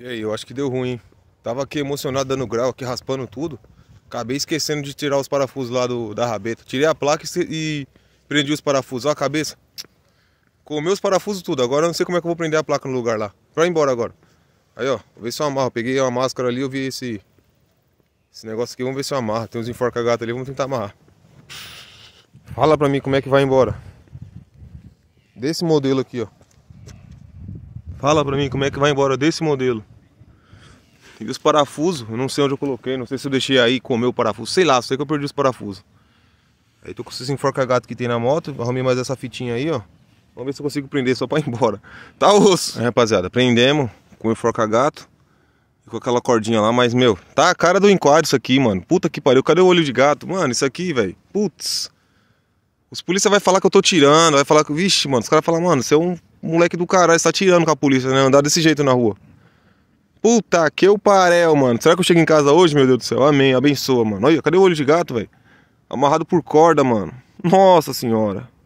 E aí, eu acho que deu ruim. Tava aqui emocionado dando grau, aqui raspando tudo. Acabei esquecendo de tirar os parafusos lá do, da rabeta. Tirei a placa e, e prendi os parafusos. Ó a cabeça. Comeu os parafusos tudo. Agora eu não sei como é que eu vou prender a placa no lugar lá. Pra ir embora agora. Aí, ó. Vou ver se eu amarro. Peguei uma máscara ali, eu vi esse... Esse negócio aqui, vamos ver se eu amarro. Tem uns enforca ali, vamos tentar amarrar. Fala pra mim como é que vai embora. Desse modelo aqui, ó. Fala pra mim como é que vai embora desse modelo. E os parafusos, eu não sei onde eu coloquei, não sei se eu deixei aí comer o parafuso, sei lá, sei que eu perdi os parafusos. Aí tô com esses enforca-gato que tem na moto, arrumei mais essa fitinha aí, ó. Vamos ver se eu consigo prender só pra ir embora. Tá osso! É, rapaziada, prendemos com o enforca-gato com aquela cordinha lá, mas, meu, tá a cara do enquadro isso aqui, mano. Puta que pariu, cadê o olho de gato? Mano, isso aqui, velho, putz. Os polícia vai falar que eu tô tirando, vai falar que, vixe, mano, os caras falam, mano, você é um moleque do caralho, você tá tirando com a polícia, né? Andar desse jeito na rua. Puta que eu parel, mano. Será que eu chego em casa hoje, meu Deus do céu? Amém, abençoa, mano. Olha, cadê o olho de gato, velho? Amarrado por corda, mano. Nossa senhora.